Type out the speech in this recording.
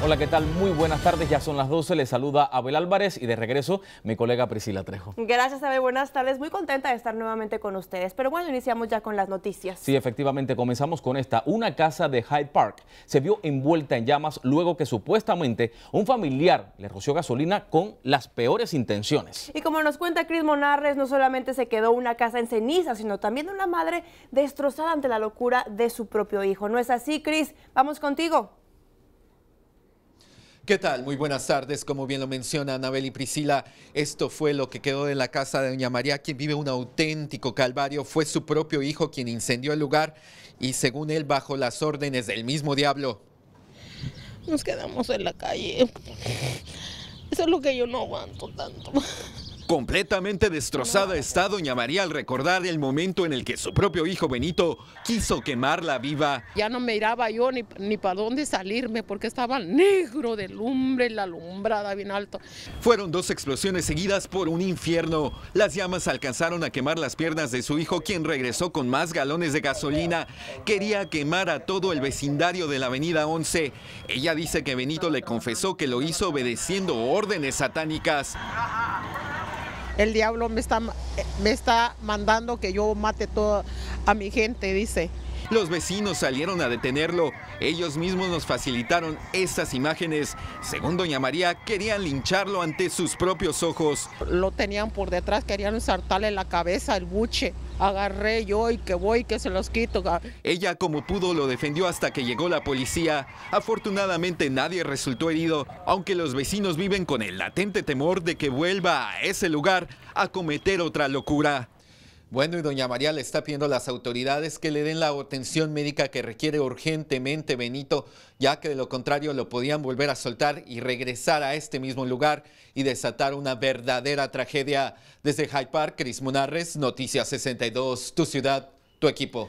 Hola, ¿qué tal? Muy buenas tardes, ya son las 12, les saluda Abel Álvarez y de regreso mi colega Priscila Trejo. Gracias Abel, buenas tardes, muy contenta de estar nuevamente con ustedes, pero bueno, iniciamos ya con las noticias. Sí, efectivamente, comenzamos con esta. Una casa de Hyde Park se vio envuelta en llamas luego que supuestamente un familiar le roció gasolina con las peores intenciones. Y como nos cuenta Cris Monarres, no solamente se quedó una casa en ceniza, sino también una madre destrozada ante la locura de su propio hijo. ¿No es así, Chris? Vamos contigo. ¿Qué tal? Muy buenas tardes. Como bien lo menciona Anabel y Priscila, esto fue lo que quedó de la casa de Doña María, quien vive un auténtico calvario. Fue su propio hijo quien incendió el lugar y según él, bajo las órdenes del mismo diablo. Nos quedamos en la calle. Eso es lo que yo no aguanto tanto. Completamente destrozada está doña María al recordar el momento en el que su propio hijo Benito quiso quemarla viva. Ya no miraba yo ni, para dónde salirme porque estaba negro de lumbre, la alumbrada bien alto. Fueron dos explosiones seguidas por un infierno. Las llamas alcanzaron a quemar las piernas de su hijo, quien regresó con más galones de gasolina. Quería quemar a todo el vecindario de la avenida 11. Ella dice que Benito le confesó que lo hizo obedeciendo órdenes satánicas. El diablo me está, me está mandando que yo mate toda a mi gente, dice. Los vecinos salieron a detenerlo. Ellos mismos nos facilitaron estas imágenes. Según doña María, querían lincharlo ante sus propios ojos. Lo tenían por detrás, querían saltarle la cabeza, el buche agarré yo y que voy, que se los quito. Ella como pudo lo defendió hasta que llegó la policía. Afortunadamente nadie resultó herido, aunque los vecinos viven con el latente temor de que vuelva a ese lugar a cometer otra locura. Bueno, y doña María le está pidiendo a las autoridades que le den la atención médica que requiere urgentemente Benito, ya que de lo contrario lo podían volver a soltar y regresar a este mismo lugar y desatar una verdadera tragedia. Desde Hyde Park, Cris Munarres, Noticias 62, tu ciudad, tu equipo.